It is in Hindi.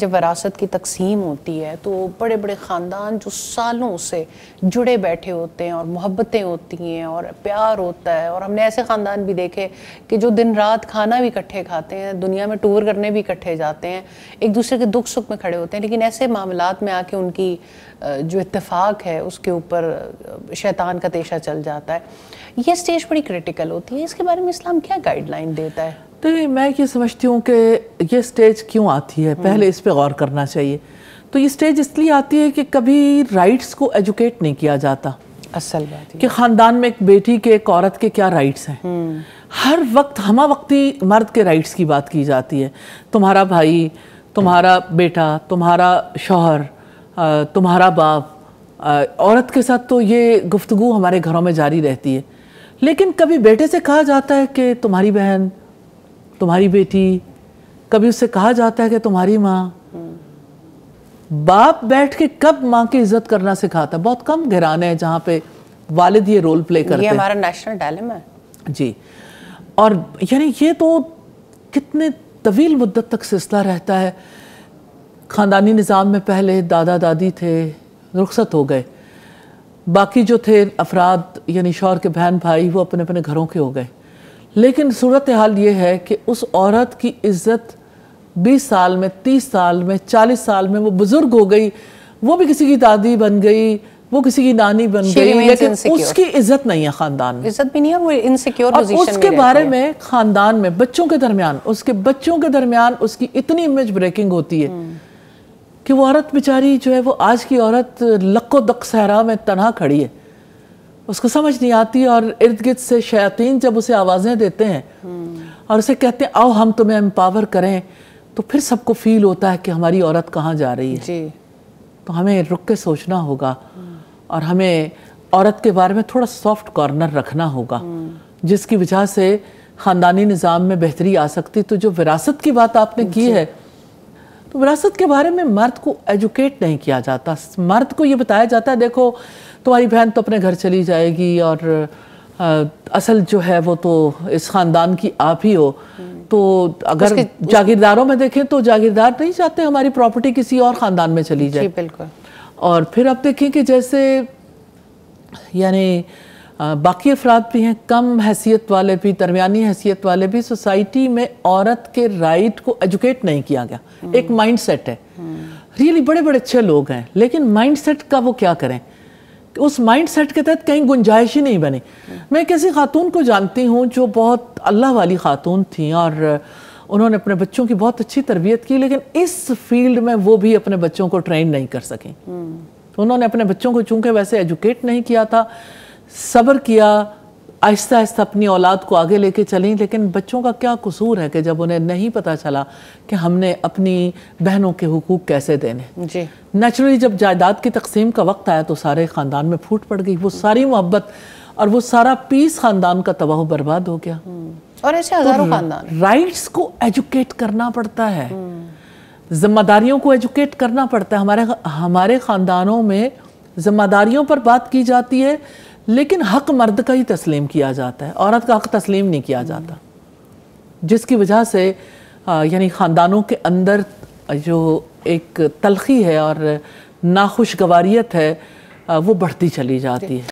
जब वरासत की तकसीम होती है तो बड़े बड़े ख़ानदान जो सालों से जुड़े बैठे होते हैं और मोहब्बतें होती हैं और प्यार होता है और हमने ऐसे ख़ानदान भी देखे कि जो दिन रात खाना भी इकट्ठे खाते हैं दुनिया में टूर करने भी इकट्ठे जाते हैं एक दूसरे के दुख सुख में खड़े होते हैं लेकिन ऐसे मामलों में आके उनकी जो इतफाक़ है उसके ऊपर शैतान का तेशा चल जाता है यह स्टेज बड़ी क्रिटिकल होती है इसके बारे में इस्लाम क्या गाइडलाइन देता है तो मैं ये समझती हूँ कि ये स्टेज क्यों आती है हम्म। पहले इस पर गौर करना चाहिए तो ये स्टेज इसलिए आती है कि कभी राइट्स को एजुकेट नहीं किया जाता असल बात कि ख़ानदान में एक बेटी के एक औरत के क्या राइट्स हैं हम्म। हर वक्त हम वक्ती मर्द के राइट्स की बात की जाती है तुम्हारा भाई तुम्हारा बेटा तुम्हारा शोहर तुम्हारा बाप औरत के साथ तो ये गुफ्तगु हमारे घरों में जारी रहती है लेकिन कभी बेटे से कहा जाता है कि तुम्हारी बहन तुम्हारी बेटी कभी उससे कहा जाता है कि तुम्हारी माँ बाप बैठ के कब माँ की इज्जत करना सिखाता बहुत कम घराने हैं जहाँ पे वालिद ये रोल प्ले करते हैं हमारा नेशनल डायलम है जी और यानी ये तो कितने तवील मुद्दत तक सिलसिला रहता है ख़ानदानी निज़ाम में पहले दादा दादी थे रुख्सत हो गए बाकी जो थे अफराद यानी शौहर के बहन भाई वो अपने अपने घरों के हो गए लेकिन सूरत हाल ये है कि उस औरत की इज्जत 20 साल में 30 साल में 40 साल में वो बुज़ुर्ग हो गई वो भी किसी की दादी बन गई वो किसी की नानी बन गई लेकिन उसकी इज्जत नहीं है खानदान में इज्जत भी नहीं है वो इनसिक्योर पोजीशन उसके में बारे में खानदान में बच्चों के दरमियान उसके बच्चों के दरमियान उसकी इतनी इमेज ब्रेकिंग होती है हम्म। कि वो औरत बेचारी जो है वो आज की औरत लक्को दक सहरा में तना खड़ी है उसको समझ नहीं आती और इर्द गिर्द से शयातीन जब उसे आवाज़ें देते हैं और उसे कहते हैं आओ हम तुम्हें एम्पावर करें तो फिर सबको फील होता है कि हमारी औरत कहाँ जा रही है जी। तो हमें रुक के सोचना होगा और हमें औरत के बारे में थोड़ा सॉफ्ट कॉर्नर रखना होगा जिसकी वजह से ख़ानदानी निज़ाम में बेहतरी आ सकती तो जो विरासत की बात आपने की है तो विरासत के बारे में मर्द को एजुकेट नहीं किया जाता मर्द को ये बताया जाता है देखो तुम्हारी बहन तो अपने घर चली जाएगी और आ, असल जो है वो तो इस ख़ानदान की आप ही हो तो अगर जागीरदारों में देखें तो जागीरदार नहीं चाहते हमारी प्रॉपर्टी किसी और ख़ानदान में चली जाए बिल्कुल और फिर आप देखें कि जैसे यानी बाकी अफराद भी हैं कम हैसियत वाले भी दरमियानी हैसियत वाले भी सोसाइटी में औरत के राइट को एजुकेट नहीं किया गया एक माइंड सेट है रियली बड़े बड़े अच्छे लोग हैं लेकिन माइंड सेट का वो क्या करें उस माइंड सेट के तहत कहीं गुंजाइश ही नहीं बनी मैं किसी खातून को जानती हूँ जो बहुत अल्लाह वाली खातून थी और उन्होंने अपने बच्चों की बहुत अच्छी तरबियत की लेकिन इस फील्ड में वो भी अपने बच्चों को ट्रेन नहीं कर सकें तो उन्होंने अपने बच्चों को चूंकि वैसे एजुकेट नहीं किया था सब्र किया आहिस्ता आहिस्ता अपनी औलाद को आगे लेके चलें लेकिन बच्चों का क्या कसूर है कि जब उन्हें नहीं पता चला कि हमने अपनी बहनों के हकूक़ कैसे देने जी नेचुरली जब जायदाद की तकसीम का वक्त आया तो सारे ख़ानदान में फूट पड़ गई वो सारी मोहब्बत और वो सारा पीस ख़ानदान का तबाह बर्बाद हो गया हम्म। और ऐसे हज़ारों तो खानदान राइट्स को एजुकेट करना पड़ता है हम्म। जिम्मेदारियों को एजुकेट करना पड़ता है हमारे हमारे ख़ानदानों में जिम्मेदारियों पर बात की जाती है लेकिन हक मर्द का ही तस्लीम किया जाता है औरत का हक तस्लीम नहीं किया जाता जिसकी वजह से यानी ख़ानदानों के अंदर जो एक तलखी है और नाखुशगवारीत है वो बढ़ती चली जाती है